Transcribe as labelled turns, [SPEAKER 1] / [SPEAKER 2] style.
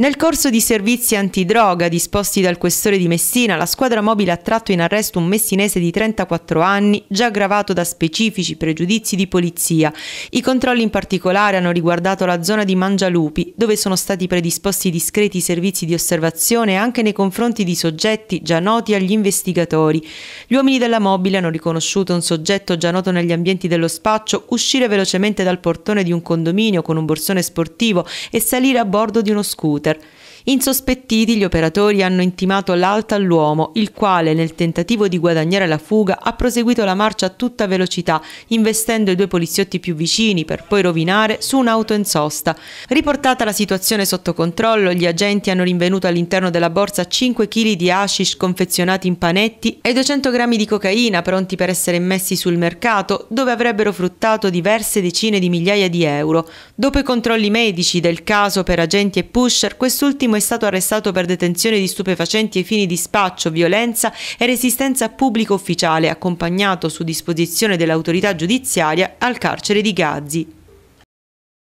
[SPEAKER 1] Nel corso di servizi antidroga disposti dal questore di Messina, la squadra mobile ha tratto in arresto un messinese di 34 anni, già aggravato da specifici pregiudizi di polizia. I controlli in particolare hanno riguardato la zona di Mangialupi, dove sono stati predisposti discreti servizi di osservazione anche nei confronti di soggetti già noti agli investigatori. Gli uomini della mobile hanno riconosciuto un soggetto già noto negli ambienti dello spaccio uscire velocemente dal portone di un condominio con un borsone sportivo e salire a bordo di uno scooter. Twitter Insospettiti, gli operatori hanno intimato l'alta all'uomo, il quale, nel tentativo di guadagnare la fuga, ha proseguito la marcia a tutta velocità, investendo i due poliziotti più vicini per poi rovinare su un'auto in sosta. Riportata la situazione sotto controllo, gli agenti hanno rinvenuto all'interno della borsa 5 kg di hashish confezionati in panetti e 200 grammi di cocaina pronti per essere messi sul mercato, dove avrebbero fruttato diverse decine di migliaia di euro. Dopo i controlli medici del caso per agenti e pusher, quest'ultimo L'ultimo è stato arrestato per detenzione di stupefacenti ai fini di spaccio, violenza e resistenza a pubblico ufficiale, accompagnato su disposizione dell'autorità giudiziaria al carcere di Gazzi.